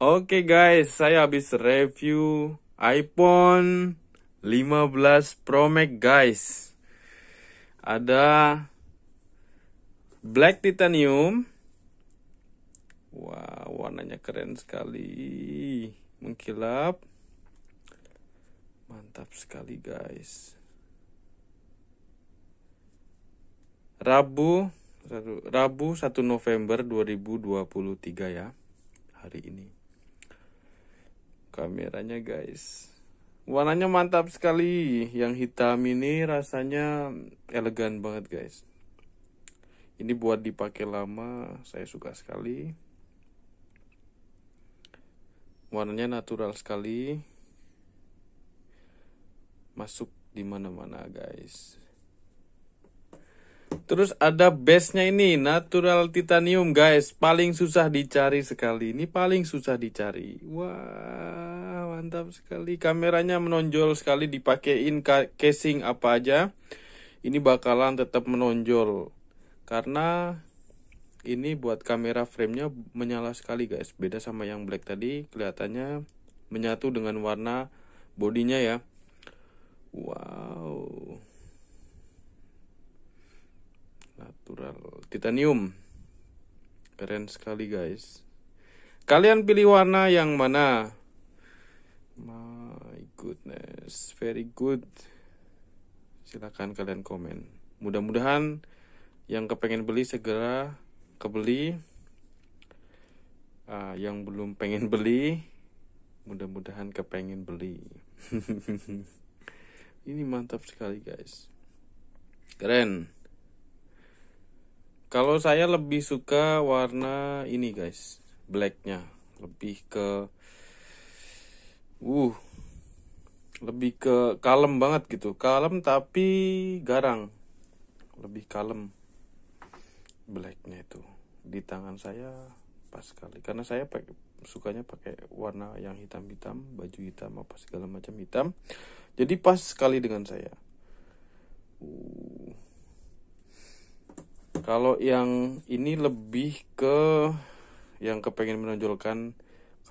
Oke okay guys, saya habis review iPhone 15 Pro Max guys. Ada black titanium. Wah, wow, warnanya keren sekali. Mengkilap. Mantap sekali guys. Rabu Rabu 1 November 2023 ya. Hari ini kameranya guys warnanya mantap sekali yang hitam ini rasanya elegan banget guys ini buat dipakai lama saya suka sekali warnanya natural sekali masuk dimana mana guys Terus ada base-nya ini, natural titanium guys, paling susah dicari sekali. Ini paling susah dicari. Wah, wow, mantap sekali. Kameranya menonjol sekali dipakein casing apa aja. Ini bakalan tetap menonjol. Karena ini buat kamera framenya menyala sekali guys. Beda sama yang black tadi, kelihatannya menyatu dengan warna bodinya ya. Wow natural titanium keren sekali guys kalian pilih warna yang mana my goodness very good silahkan kalian komen mudah-mudahan yang kepengen beli segera kebeli uh, yang belum pengen beli mudah-mudahan kepengen beli ini mantap sekali guys keren kalau saya lebih suka warna ini guys, blacknya lebih ke, uh, lebih ke kalem banget gitu, kalem tapi garang, lebih kalem blacknya itu di tangan saya pas sekali karena saya pakai sukanya pakai warna yang hitam-hitam, baju hitam apa segala macam hitam. Jadi pas sekali dengan saya. Uh, kalau yang ini lebih ke yang kepengen menonjolkan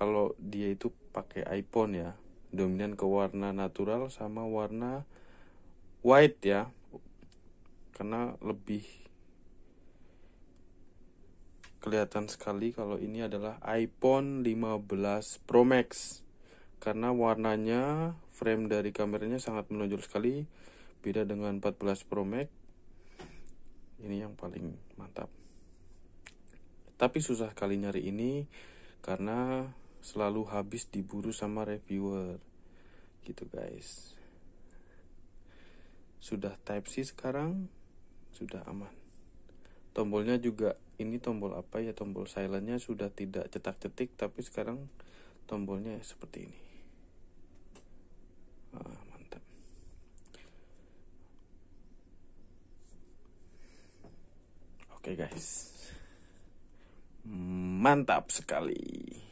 kalau dia itu pakai iPhone ya. Dominan ke warna natural sama warna white ya. Karena lebih kelihatan sekali kalau ini adalah iPhone 15 Pro Max. Karena warnanya frame dari kameranya sangat menonjol sekali beda dengan 14 Pro Max ini yang paling mantap tapi susah kali nyari ini karena selalu habis diburu sama reviewer gitu guys sudah type C sekarang sudah aman tombolnya juga ini tombol apa ya tombol silentnya sudah tidak cetak-cetik tapi sekarang tombolnya seperti ini Oke okay guys, mantap sekali.